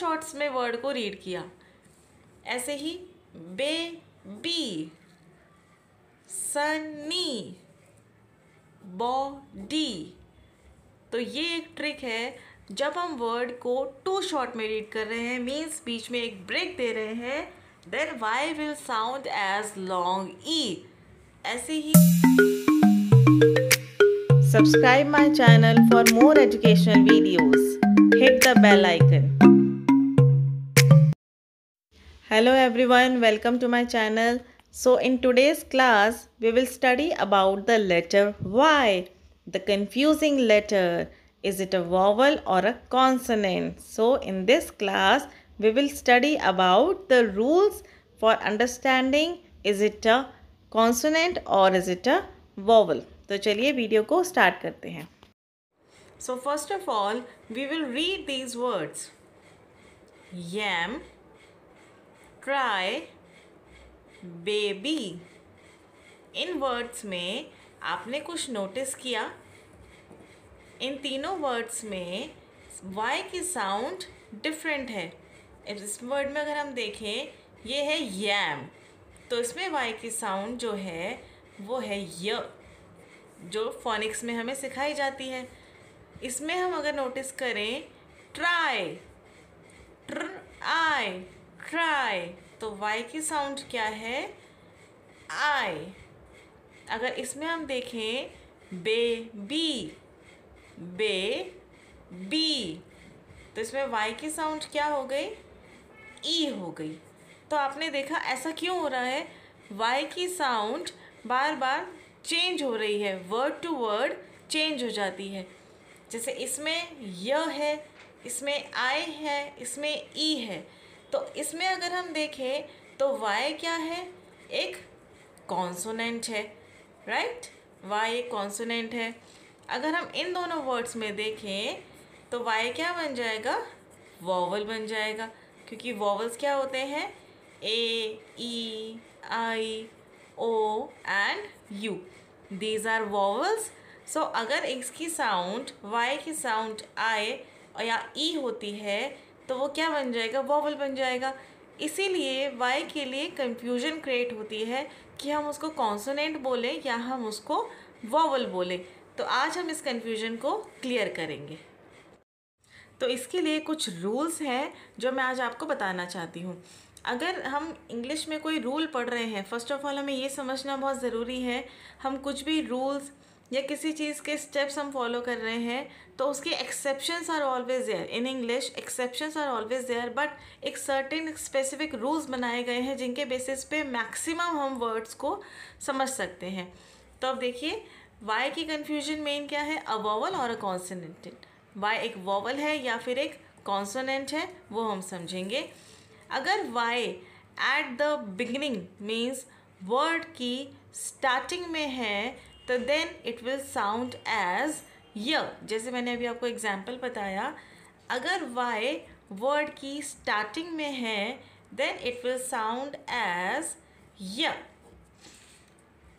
Shorts में word को read किया ऐसे ही बेबी सनी बॉडी तो ये एक ट्रिक है जब हम वर्ड को टू शॉर्ट में रीड कर रहे हैं मीन्स बीच में एक ब्रेक दे रहे हैं then Y will sound as long E ऐसे ही subscribe my channel for more educational videos hit the bell icon Hello everyone, welcome to my channel. So in today's class, we will study about the letter Y, the confusing letter. Is it a vowel or a consonant? So in this class, we will study about the rules for understanding is it a consonant or is it a vowel. So चलिए video को start करते हैं so first of all we will read these words try baby इन words में आपने कुछ notice किया इन तीनों वर्ड्स में वाई की साउंड डिफरेंट है इस वर्ड में अगर हम देखें ये है यम तो इसमें वाई की साउंड जो है वो है य जो फोनिक्स में हमें सिखाई जाती है इसमें हम अगर नोटिस करें ट्राई ट्र आई cry. तो वाई की साउंड क्या है I. अगर इसमें हम देखें बे बी बे बी तो इसमें वाई की साउंड क्या हो गई ई e हो गई तो आपने देखा ऐसा क्यों हो रहा है वाई की साउंड बार बार चेंज हो रही है वर्ड टू वर्ड चेंज हो जाती है जैसे इसमें य है इसमें आई है इसमें ई e है तो इसमें अगर हम देखें तो वाई क्या है एक कॉन्सोनेंट है राइट वाई एक कॉन्सोनेंट है अगर हम इन दोनों वर्ड्स में देखें तो वाई क्या बन जाएगा वॉवल बन जाएगा क्योंकि वॉवल्स क्या होते हैं A E I O and U these are vowels so अगर इसकी साउंड वाई की साउंड आई या ई e होती है तो वो क्या बन जाएगा वॉवल बन जाएगा इसीलिए वाई के लिए कंफ्यूजन क्रिएट होती है कि हम उसको कॉन्सोनेंट बोलें या हम उसको वॉवल बोलें तो आज हम इस कन्फ्यूजन को क्लियर करेंगे तो इसके लिए कुछ रूल्स हैं जो मैं आज आपको बताना चाहती हूँ अगर हम इंग्लिश में कोई रूल पढ़ रहे हैं फ़र्स्ट ऑफ़ ऑल हमें ये समझना बहुत ज़रूरी है हम कुछ भी रूल्स या किसी चीज़ के स्टेप्स हम फॉलो कर रहे हैं तो उसकी exceptions are always there in English exceptions are always there but एक सर्टेन स्पेसिफिक रूल्स बनाए गए हैं जिनके बेसिस पे मैक्सिमम हम वर्ड्स को समझ सकते हैं तो अब देखिए वाई की कन्फ्यूजन मेन क्या है अ वॉवल और अ कॉन्सनेंट वाई एक वॉवल है या फिर एक कॉन्सोनेंट है वो हम समझेंगे अगर Y at the beginning means word की स्टार्टिंग में है तो then it will sound as Y जैसे मैंने अभी आपको एग्जाम्पल बताया अगर वाई वर्ड की स्टार्टिंग में है then it will sound as Y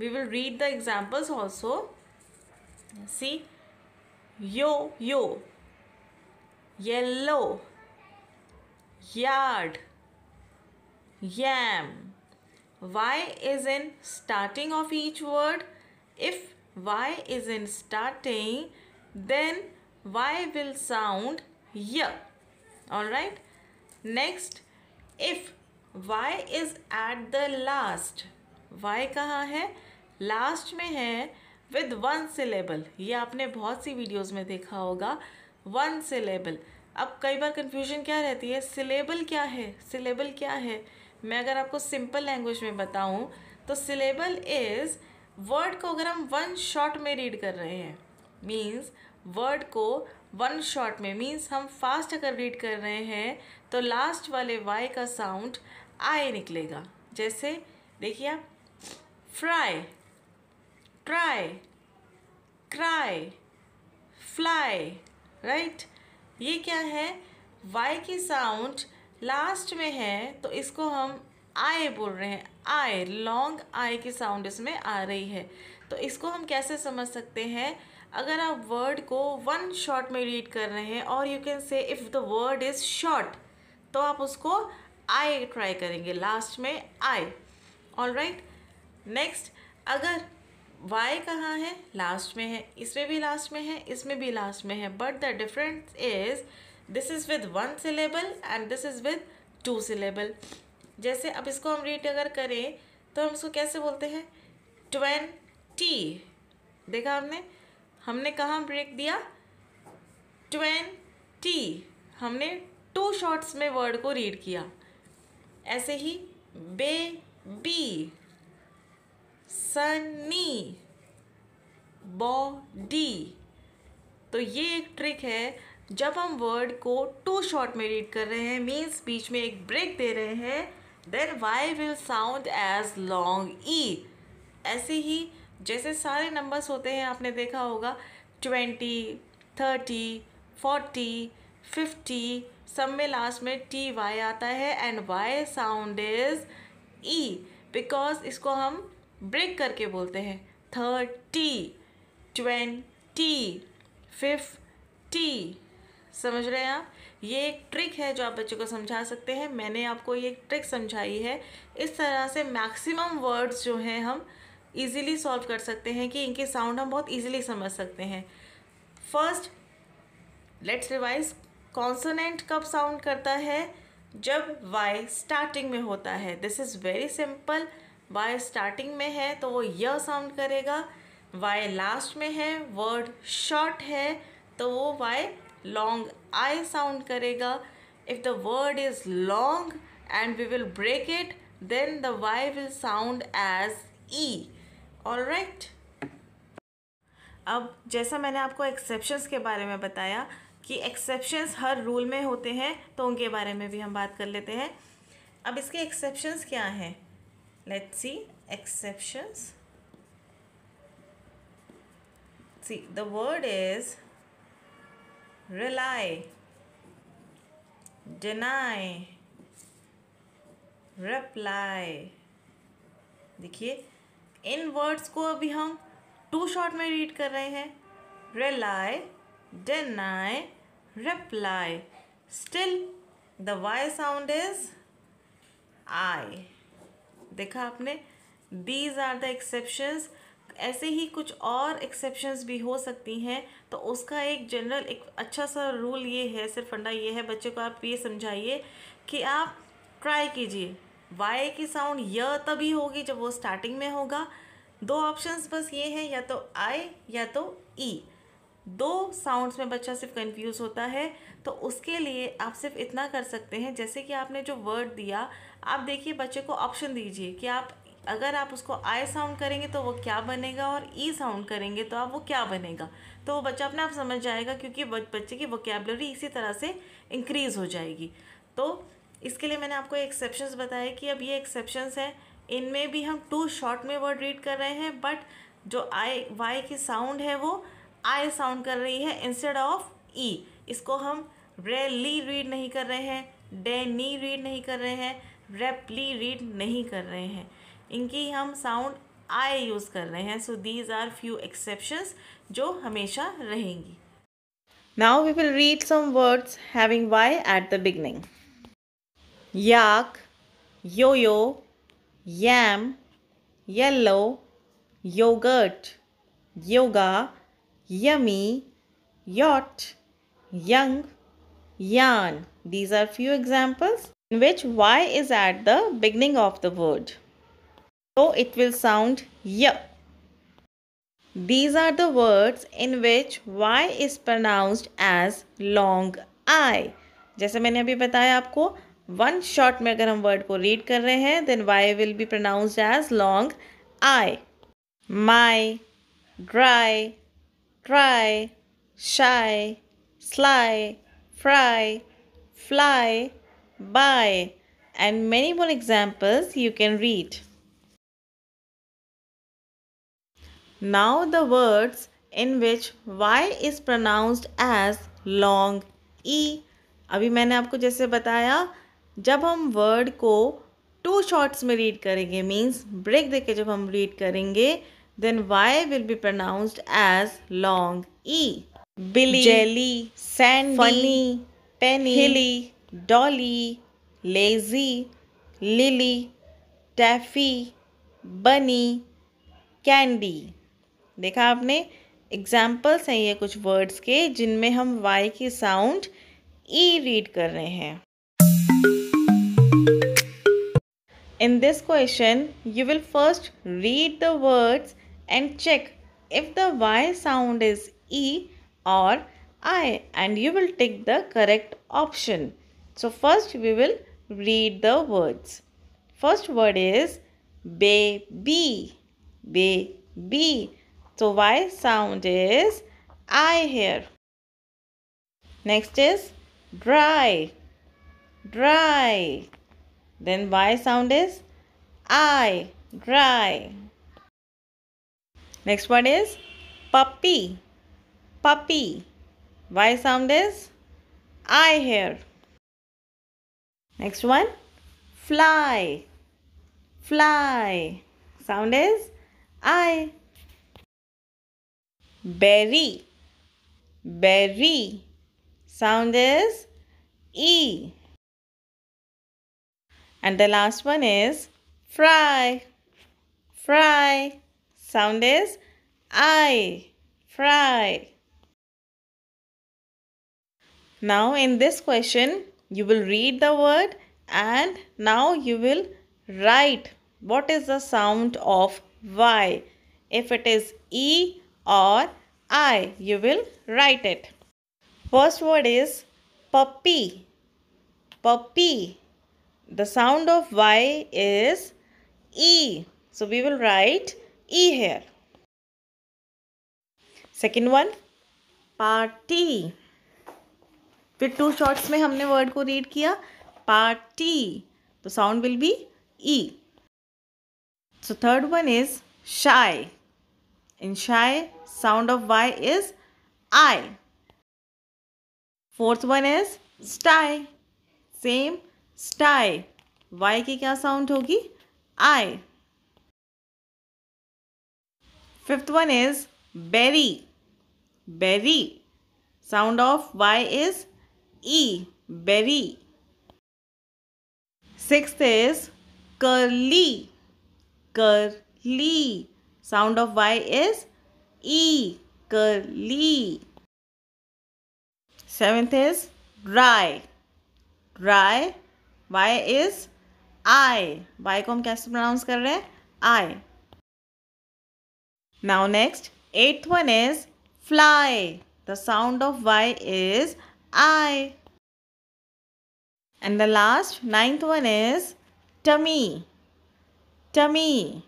we will read the examples also see yo yo yellow yard yum Y is in starting of each word If Y is in starting, then Y will sound Y. all right Next, if Y is at the last, Y कहाँ hai last mein hai with one syllable ye aapne bahut si videos mein dekha hoga one syllable अब कई बार confusion क्या रहती है syllable क्या है syllable क्या है मैं अगर आपको सिंपल लैंग्वेज में बताऊं तो सिलेबल इज़ वर्ड को अगर हम वन शॉट में रीड कर रहे हैं मीन्स वर्ड को वन शॉट में मीन्स हम फास्ट अगर रीड कर रहे हैं तो लास्ट वाले वाई का साउंड आए निकलेगा जैसे देखिए आप fry try cry fly right ये क्या है वाई की साउंड लास्ट में है तो इसको हम आए बोल रहे हैं आए लॉन्ग आए की साउंड इसमें आ रही है तो इसको हम कैसे समझ सकते हैं अगर आप वर्ड को वन शॉट में रीड कर रहे हैं और you can say if the word is short तो आप उसको आय ट्राई करेंगे लास्ट में आय ऑल राइट नेक्स्ट अगर वाई कहाँ है लास्ट में है इसमें भी लास्ट में है इसमें भी लास्ट में है but the difference is this is with one syllable and this is with two syllable जैसे अब इसको हम रेट अगर करें तो हम इसको कैसे बोलते हैं ट्वेंटी देखा हमने हमने कहाँ ब्रेक दिया ट्वेंटी हमने टू शॉर्ट्स में वर्ड को रीड किया ऐसे ही बे बी सनी बॉडी तो ये एक ट्रिक है जब हम वर्ड को टू शॉर्ट में रीड कर रहे हैं मीन्स बीच में एक ब्रेक दे रहे हैं then Y will sound as long E ऐसे ही जैसे सारे नंबर्स होते हैं आपने देखा होगा ट्वेंटी थर्टी फोर्टी फिफ्टी सब में लास्ट में टी वाई आता है and Y sound is E because इसको हम ब्रेक करके बोलते हैं थर्टी ट्वेंटी फिफ्टी समझ रहे हैं आप ये एक ट्रिक है जो आप बच्चों को समझा सकते हैं मैंने आपको ये एक ट्रिक समझाई है इस तरह से मैक्सिमम वर्ड्स जो हैं हम इजीली सॉल्व कर सकते हैं कि इनके साउंड हम बहुत इजीली समझ सकते हैं फर्स्ट लेट्स रिवाइज कॉन्सोनेंट कब साउंड करता है जब वाई स्टार्टिंग में होता है this is very simple Y starting में है तो वो य साउंड करेगा वाई लास्ट में है वर्ड शॉर्ट है तो वो वाई लॉन्ग आई साउंड करेगा if the word is long and we will break it then the Y will sound as E all right अब जैसा मैंने आपको एक्सेप्शंस के बारे में बताया कि एक्सेप्शंस हर रूल में होते हैं तो उनके बारे में भी हम बात कर लेते हैं अब इसके एक्सेप्शंस क्या हैं let's see exceptions see the word is rely deny reply देखिए इन वर्ड्स को अभी हम टू शॉर्ट में रीड कर रहे हैं rely deny reply still the y sound is i देखा आपने दीज आर द एक्सेप्शंस ऐसे ही कुछ और एक्सेप्शंस भी हो सकती हैं तो उसका एक जनरल एक अच्छा सा रूल ये है सिर्फ फंडा ये है बच्चे को आप ये समझाइए कि आप ट्राई कीजिए वाई की साउंड य तभी होगी जब वो स्टार्टिंग में होगा दो ऑप्शंस बस ये हैं या तो आई या तो ई e। दो साउंड्स में बच्चा सिर्फ कंफ्यूज होता है तो उसके लिए आप सिर्फ इतना कर सकते हैं जैसे कि आपने जो वर्ड दिया आप देखिए बच्चे को ऑप्शन दीजिए कि आप अगर आप उसको आई साउंड करेंगे तो वो क्या बनेगा और ई e साउंड करेंगे तो आप वो क्या बनेगा तो वो बच्चा अपने आप समझ जाएगा क्योंकि बच्चे की वोकेबलरी इसी तरह से इंक्रीज़ हो जाएगी तो इसके लिए मैंने आपको एक्सेप्शंस बताए कि अब ये एक्सेप्शंस हैं इनमें भी हम टू शॉर्ट में वर्ड रीड कर रहे हैं बट जो आई वाई की साउंड है वो आई साउंड कर रही है इंस्टेड ऑफ ई इसको हम रेली रीड नहीं कर रहे हैं डे नी रीड नहीं कर रहे हैं रेपली रीड नहीं कर रहे हैं इनकी हम साउंड आए यूज़ कर रहे हैं so these are few exceptions जो हमेशा रहेंगी now we will read some words having Y at the beginning yak yo yo yum yellow yoghurt yoga yummy yacht young yarn these are few examples in which Y is at the beginning of the word So it will sound y. These are the words in which y is pronounced as long i. जैसे मैंने अभी बताया आपको one shot में अगर हम word को read कर रहे हैं then y will be pronounced as long i. My, dry, try, shy, sly, fry, fly, buy and many more examples you can read. Now the words in which y is pronounced as long e. अभी मैंने आपको जैसे बताया जब हम word को two shorts में read करेंगे मीन्स ब्रेक दे के जब हम रीड करेंगे then y will be pronounced as long E Billy jelly sand funny penny hilly Dolly lazy lily टैफी बनी कैंडी देखा आपने एग्जाम्पल्स हैं ये कुछ वर्ड्स के जिनमें हम वाई की साउंड ई रीड कर रहे हैं in this question you will first read the words and check if the Y sound is E और I and you will take the correct option so first we will read the words first word is baby baby So Y sound is I here. Next is dry, dry. Then Y sound is I, dry. Next one is puppy, puppy. Y sound is I here. Next one, fly, fly. Sound is I berry berry sound is e and the last one is fry fry sound is i fry now in this question you will read the word and now you will write what is the sound of y if it is e or I. You will write it. First word is puppy. Puppy. The sound of Y is E. So we will write E here. Second one party. फिर two shorts में हमने word को read किया party तो sound will be E so third one is shy In shy, sound of Y is I. Fourth one is sty. Same sty. Y की क्या sound होगी I. Fifth one is berry. Berry. Sound of Y is E. Berry. Sixth is curly. Curly. Sound of Y is E. Curly. Seventh is dry. Dry. Y is I. Y को हम कैसे pronounce कर रहे Now next, eighth one is fly. The sound of Y is I. And the last, ninth one is tummy. Tummy.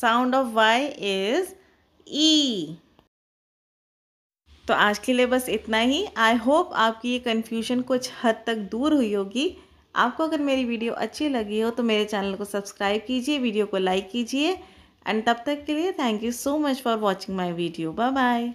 Sound of Y is E तो आज के लिए बस इतना ही आई होप आपकी ये कन्फ्यूजन कुछ हद तक दूर हुई होगी आपको अगर मेरी वीडियो अच्छी लगी हो तो मेरे चैनल को सब्सक्राइब कीजिए वीडियो को लाइक कीजिए एंड तब तक के लिए thank you so much for watching my video bye bye